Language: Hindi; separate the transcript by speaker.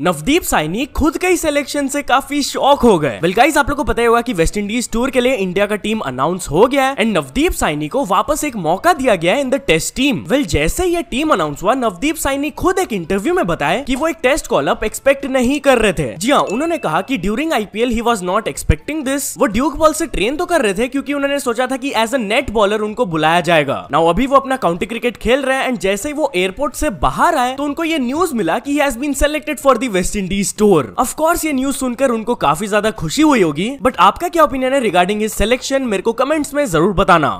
Speaker 1: नवदीप साइनी खुद के ही सिलेक्शन से काफी शौक हो गए बिलगाइज आप लोग को पता होगा कि वेस्ट इंडीज टूर के लिए इंडिया का टीम अनाउंस हो गया है एंड नवदीप साइनी को वापस एक मौका दिया गया है in the test team well जैसे ये टीम अनाउंस हुआ नवदीप साइनी खुद एक इंटरव्यू में बताया कि वो एक टेस्ट कॉल अप एक्सपेक्ट नहीं कर रहे थे जी हाँ उन्होंने कहा की during IPL he was not expecting this वो ड्यूक बॉल से ट्रेन तो कर रहे थे क्यूँकी उन्होंने सोचा था की एज अ नेट बॉलर उनको बुलाया जाएगा ना अभी वो अपना काउंटी क्रिकेट खेल रहे हैं एंड जैसे ही वो एयरपोर्ट से बाहर आए तो उनको ये न्यूज मिला की has been selected for the होगी वेस्ट इंडीज टूर ऑफकोर्स ये न्यूज सुनकर उनको काफी ज्यादा खुशी हुई होगी बट आपका क्या ओपिनियन है रिगार्डिंग इस सिलेक्शन मेरे को कमेंट्स में जरूर बताना